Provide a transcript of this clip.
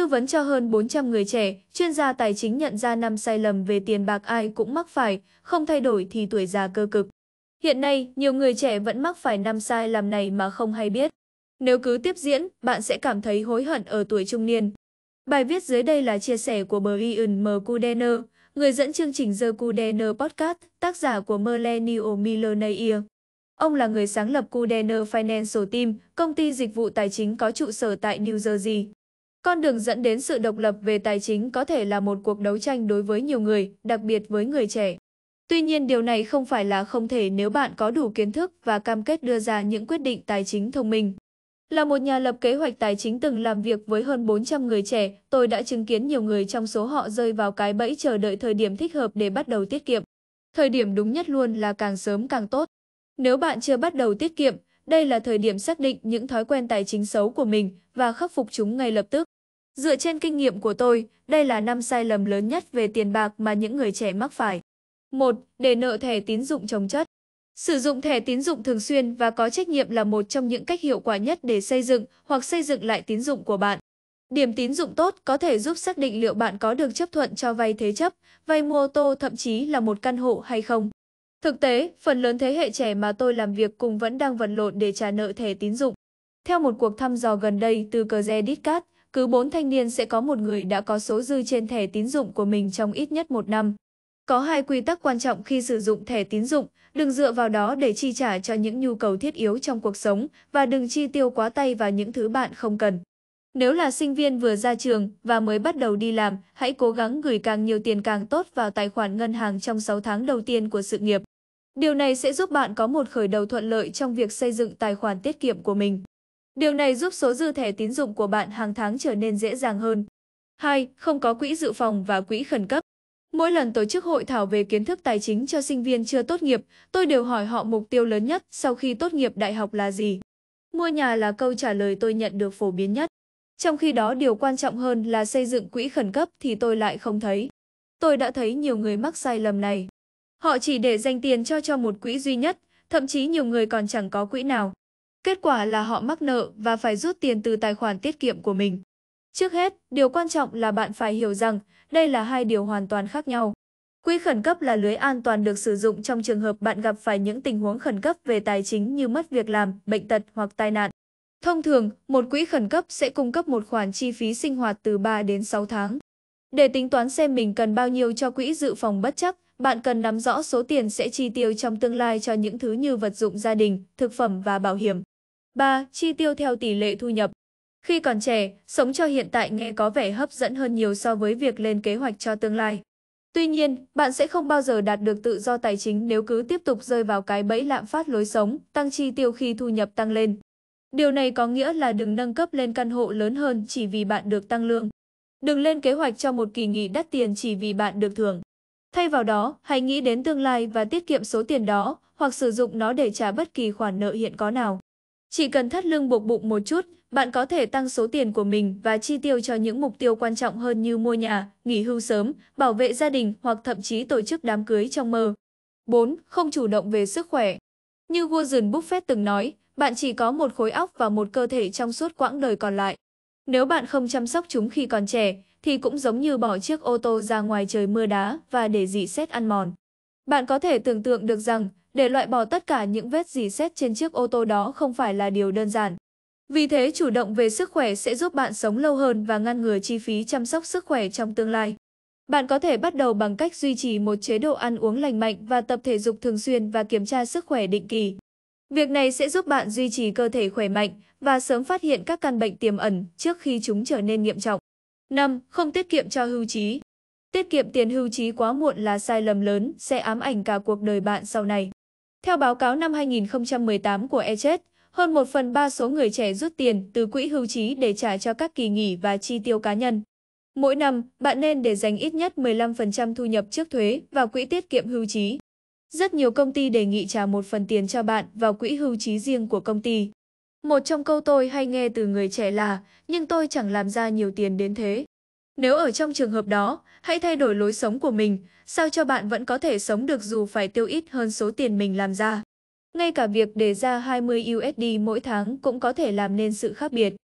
Tư vấn cho hơn 400 người trẻ, chuyên gia tài chính nhận ra năm sai lầm về tiền bạc ai cũng mắc phải, không thay đổi thì tuổi già cơ cực. Hiện nay, nhiều người trẻ vẫn mắc phải năm sai lầm này mà không hay biết. Nếu cứ tiếp diễn, bạn sẽ cảm thấy hối hận ở tuổi trung niên. Bài viết dưới đây là chia sẻ của Brian M. Kudener, người dẫn chương trình The Kudener Podcast, tác giả của Millennial Millionaire. Ông là người sáng lập Kudener Financial Team, công ty dịch vụ tài chính có trụ sở tại New Jersey. Con đường dẫn đến sự độc lập về tài chính có thể là một cuộc đấu tranh đối với nhiều người, đặc biệt với người trẻ. Tuy nhiên điều này không phải là không thể nếu bạn có đủ kiến thức và cam kết đưa ra những quyết định tài chính thông minh. Là một nhà lập kế hoạch tài chính từng làm việc với hơn 400 người trẻ, tôi đã chứng kiến nhiều người trong số họ rơi vào cái bẫy chờ đợi thời điểm thích hợp để bắt đầu tiết kiệm. Thời điểm đúng nhất luôn là càng sớm càng tốt. Nếu bạn chưa bắt đầu tiết kiệm, đây là thời điểm xác định những thói quen tài chính xấu của mình và khắc phục chúng ngay lập tức. Dựa trên kinh nghiệm của tôi, đây là năm sai lầm lớn nhất về tiền bạc mà những người trẻ mắc phải. 1. Để nợ thẻ tín dụng chồng chất. Sử dụng thẻ tín dụng thường xuyên và có trách nhiệm là một trong những cách hiệu quả nhất để xây dựng hoặc xây dựng lại tín dụng của bạn. Điểm tín dụng tốt có thể giúp xác định liệu bạn có được chấp thuận cho vay thế chấp, vay mua ô tô thậm chí là một căn hộ hay không. Thực tế, phần lớn thế hệ trẻ mà tôi làm việc cùng vẫn đang vật lộn để trả nợ thẻ tín dụng. Theo một cuộc thăm dò gần đây từ Creditcard, cứ 4 thanh niên sẽ có một người đã có số dư trên thẻ tín dụng của mình trong ít nhất một năm. Có hai quy tắc quan trọng khi sử dụng thẻ tín dụng, đừng dựa vào đó để chi trả cho những nhu cầu thiết yếu trong cuộc sống và đừng chi tiêu quá tay vào những thứ bạn không cần. Nếu là sinh viên vừa ra trường và mới bắt đầu đi làm, hãy cố gắng gửi càng nhiều tiền càng tốt vào tài khoản ngân hàng trong 6 tháng đầu tiên của sự nghiệp. Điều này sẽ giúp bạn có một khởi đầu thuận lợi trong việc xây dựng tài khoản tiết kiệm của mình. Điều này giúp số dư thẻ tín dụng của bạn hàng tháng trở nên dễ dàng hơn. 2. Không có quỹ dự phòng và quỹ khẩn cấp. Mỗi lần tổ chức hội thảo về kiến thức tài chính cho sinh viên chưa tốt nghiệp, tôi đều hỏi họ mục tiêu lớn nhất sau khi tốt nghiệp đại học là gì. Mua nhà là câu trả lời tôi nhận được phổ biến nhất. Trong khi đó điều quan trọng hơn là xây dựng quỹ khẩn cấp thì tôi lại không thấy. Tôi đã thấy nhiều người mắc sai lầm này. Họ chỉ để dành tiền cho cho một quỹ duy nhất, thậm chí nhiều người còn chẳng có quỹ nào. Kết quả là họ mắc nợ và phải rút tiền từ tài khoản tiết kiệm của mình. Trước hết, điều quan trọng là bạn phải hiểu rằng đây là hai điều hoàn toàn khác nhau. Quỹ khẩn cấp là lưới an toàn được sử dụng trong trường hợp bạn gặp phải những tình huống khẩn cấp về tài chính như mất việc làm, bệnh tật hoặc tai nạn. Thông thường, một quỹ khẩn cấp sẽ cung cấp một khoản chi phí sinh hoạt từ 3 đến 6 tháng. Để tính toán xem mình cần bao nhiêu cho quỹ dự phòng bất chắc, bạn cần nắm rõ số tiền sẽ chi tiêu trong tương lai cho những thứ như vật dụng gia đình, thực phẩm và bảo hiểm. 3. Chi tiêu theo tỷ lệ thu nhập. Khi còn trẻ, sống cho hiện tại nghe có vẻ hấp dẫn hơn nhiều so với việc lên kế hoạch cho tương lai. Tuy nhiên, bạn sẽ không bao giờ đạt được tự do tài chính nếu cứ tiếp tục rơi vào cái bẫy lạm phát lối sống, tăng chi tiêu khi thu nhập tăng lên. Điều này có nghĩa là đừng nâng cấp lên căn hộ lớn hơn chỉ vì bạn được tăng lương. Đừng lên kế hoạch cho một kỳ nghỉ đắt tiền chỉ vì bạn được thưởng. Thay vào đó, hãy nghĩ đến tương lai và tiết kiệm số tiền đó hoặc sử dụng nó để trả bất kỳ khoản nợ hiện có nào. Chỉ cần thắt lưng buộc bụng một chút, bạn có thể tăng số tiền của mình và chi tiêu cho những mục tiêu quan trọng hơn như mua nhà, nghỉ hưu sớm, bảo vệ gia đình hoặc thậm chí tổ chức đám cưới trong mơ. 4. Không chủ động về sức khỏe Như Warren Buffett từng nói, bạn chỉ có một khối óc và một cơ thể trong suốt quãng đời còn lại. Nếu bạn không chăm sóc chúng khi còn trẻ, thì cũng giống như bỏ chiếc ô tô ra ngoài trời mưa đá và để dì xét ăn mòn. Bạn có thể tưởng tượng được rằng, để loại bỏ tất cả những vết dì xét trên chiếc ô tô đó không phải là điều đơn giản. Vì thế, chủ động về sức khỏe sẽ giúp bạn sống lâu hơn và ngăn ngừa chi phí chăm sóc sức khỏe trong tương lai. Bạn có thể bắt đầu bằng cách duy trì một chế độ ăn uống lành mạnh và tập thể dục thường xuyên và kiểm tra sức khỏe định kỳ. Việc này sẽ giúp bạn duy trì cơ thể khỏe mạnh và sớm phát hiện các căn bệnh tiềm ẩn trước khi chúng trở nên nghiêm trọng. 5. Không tiết kiệm cho hưu trí Tiết kiệm tiền hưu trí quá muộn là sai lầm lớn, sẽ ám ảnh cả cuộc đời bạn sau này. Theo báo cáo năm 2018 của ECHET, hơn 1 phần 3 số người trẻ rút tiền từ quỹ hưu trí để trả cho các kỳ nghỉ và chi tiêu cá nhân. Mỗi năm, bạn nên để dành ít nhất 15% thu nhập trước thuế vào quỹ tiết kiệm hưu trí. Rất nhiều công ty đề nghị trả một phần tiền cho bạn vào quỹ hưu trí riêng của công ty. Một trong câu tôi hay nghe từ người trẻ là, nhưng tôi chẳng làm ra nhiều tiền đến thế. Nếu ở trong trường hợp đó, hãy thay đổi lối sống của mình, sao cho bạn vẫn có thể sống được dù phải tiêu ít hơn số tiền mình làm ra. Ngay cả việc để ra 20 USD mỗi tháng cũng có thể làm nên sự khác biệt.